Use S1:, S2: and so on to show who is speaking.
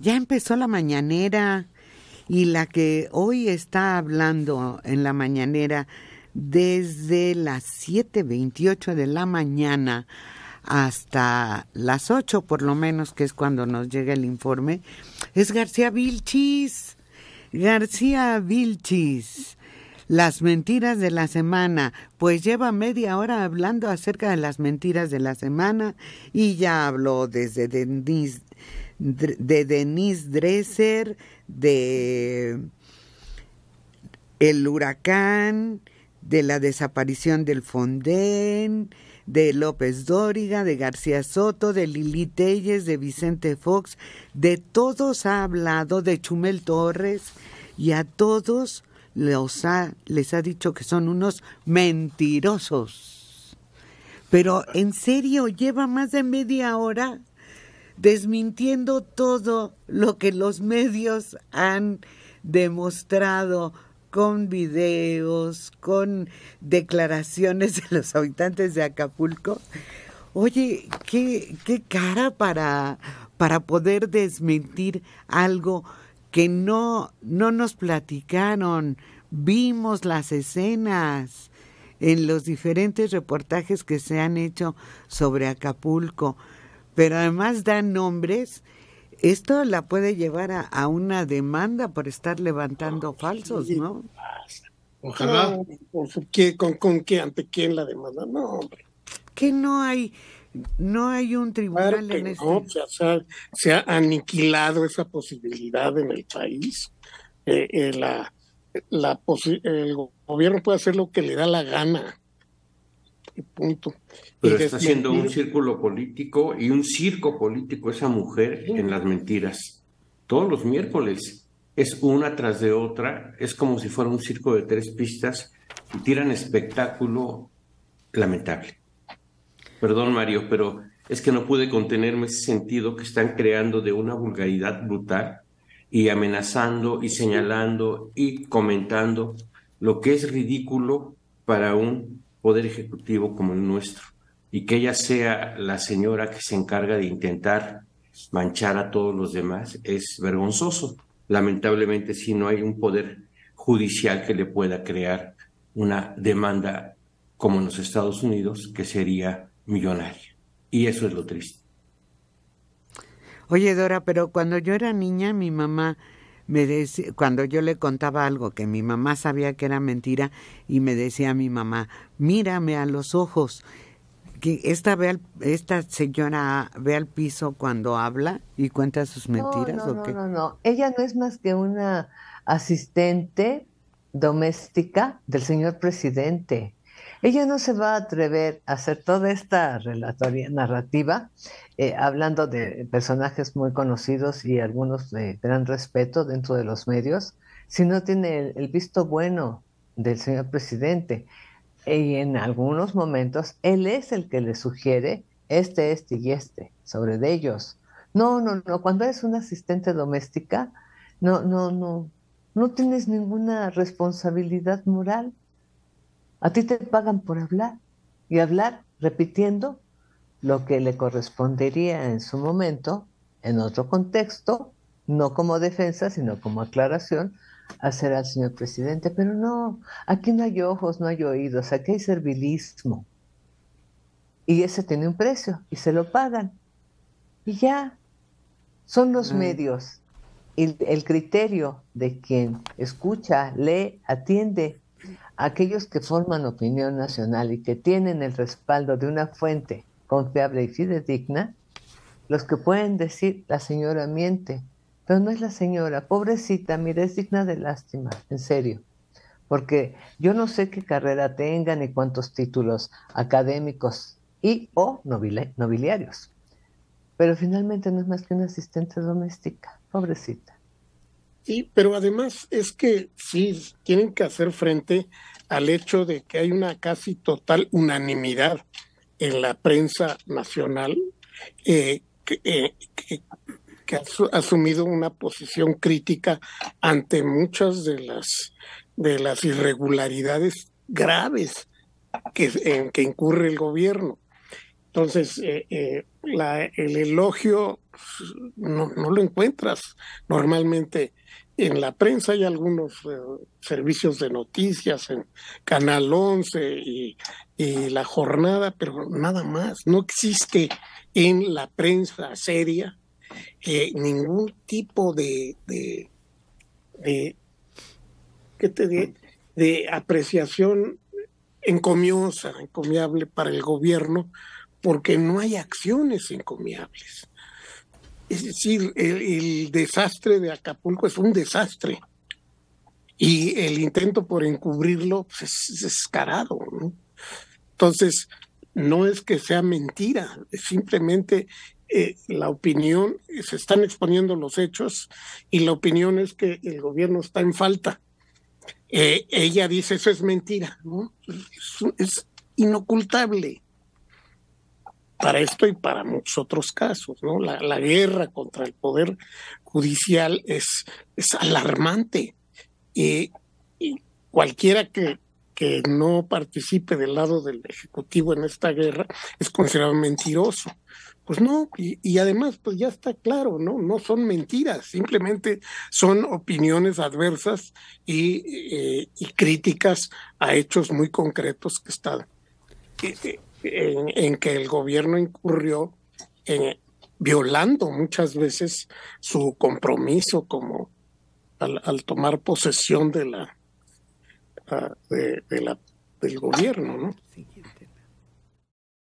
S1: Ya empezó la mañanera y la que hoy está hablando en la mañanera desde las 7.28 de la mañana hasta las 8 por lo menos, que es cuando nos llega el informe, es García Vilchis. García Vilchis. Las mentiras de la semana, pues lleva media hora hablando acerca de las mentiras de la semana y ya habló desde de Denise Dresser, de El Huracán, de la desaparición del Fondén, de López Dóriga, de García Soto, de Lili Telles, de Vicente Fox, de todos ha hablado, de Chumel Torres, y a todos ha, les ha dicho que son unos mentirosos. Pero en serio, lleva más de media hora desmintiendo todo lo que los medios han demostrado con videos, con declaraciones de los habitantes de Acapulco. Oye, qué, cara para, para poder desmentir algo que no, no nos platicaron. Vimos las escenas en los diferentes reportajes que se han hecho sobre Acapulco pero además da nombres, esto la puede llevar a, una demanda por estar levantando ah, falsos, ¿no?
S2: Ojalá. con, con qué? ¿Ante quién la demanda? No, hombre. Que no hay, no hay un tribunal en este. No, se ha, aniquilado esa posibilidad en el país. Eh, eh la, la el gobierno puede hacer lo que le da la gana punto. Pero está haciendo un
S3: círculo político y un circo político esa mujer en las mentiras. Todos los miércoles es una tras de otra, es como si fuera un circo de tres pistas y tiran espectáculo lamentable. Perdón, Mario, pero es que no pude contenerme ese sentido que están creando de una vulgaridad brutal y amenazando y señalando y comentando lo que es ridículo para un poder ejecutivo como el nuestro, y que ella sea la señora que se encarga de intentar manchar a todos los demás, es vergonzoso. Lamentablemente, si no hay un poder judicial que le pueda crear una demanda como en los Estados Unidos, que sería millonaria. Y eso es lo triste. Oye, Dora,
S1: pero cuando yo era niña, mi mamá cuando yo le contaba algo que mi mamá sabía que era mentira y me decía a mi mamá, mírame a los ojos, que esta, esta señora ve al piso cuando habla y cuenta
S4: sus mentiras ¿o No, no, no, ella no es más que una asistente doméstica del señor presidente. Ella no se va a atrever a hacer toda esta narrativa, eh, hablando de personajes muy conocidos y algunos de gran respeto dentro de los medios, si no tiene el, el visto bueno del señor presidente. Y en algunos momentos él es el que le sugiere este, este y este sobre de ellos. No, no, no, cuando eres una asistente doméstica, no, no, no, no tienes ninguna responsabilidad moral. A ti te pagan por hablar y hablar repitiendo lo que le correspondería en su momento, en otro contexto, no como defensa, sino como aclaración, hacer al señor presidente. Pero no, aquí no hay ojos, no hay oídos, aquí hay servilismo. Y ese tiene un precio y se lo pagan. Y ya, son los mm. medios. y el criterio de quien escucha, lee, atiende aquellos que forman opinión nacional y que tienen el respaldo de una fuente confiable y fidedigna, los que pueden decir la señora miente, pero no es la señora, pobrecita, mira, es digna de lástima, en serio. Porque yo no sé qué carrera tenga ni cuántos títulos académicos y o nobiliarios. Pero finalmente no es más que una asistente
S2: doméstica, pobrecita. Sí, pero además es que sí, tienen que hacer frente al hecho de que hay una casi total unanimidad en la prensa nacional eh, que, eh, ha asumido una posición crítica ante muchas de las, de las irregularidades graves que, que incurre el gobierno. Entonces, eh, la, el elogio no, lo encuentras normalmente en la prensa hay algunos eh, servicios de noticias en Canal 11 y, La Jornada, pero nada más. No existe en la prensa seria eh, ningún tipo de, de, ¿qué te de apreciación encomiosa, encomiable para el gobierno, porque no hay acciones encomiables. Es decir, el, desastre de Acapulco es un desastre y el intento por encubrirlo pues, es descarado. Entonces, no es que sea mentira, simplemente eh, la opinión, se están exponiendo los hechos y la opinión es que el gobierno está en falta. Eh, ella dice, eso es mentira, es inocultable para esto y para muchos otros casos, ¿no? La, guerra contra el poder judicial es, alarmante. Y, cualquiera que, que no participe del lado del Ejecutivo en esta guerra es considerado mentiroso. Pues no, y, además, pues ya está claro, ¿no? No son mentiras, simplemente son opiniones adversas y, eh, y críticas a hechos muy concretos que están eh, eh, en, que el gobierno incurrió violando muchas veces su compromiso como al, tomar posesión de la, ah, de, la del gobierno, ¿no?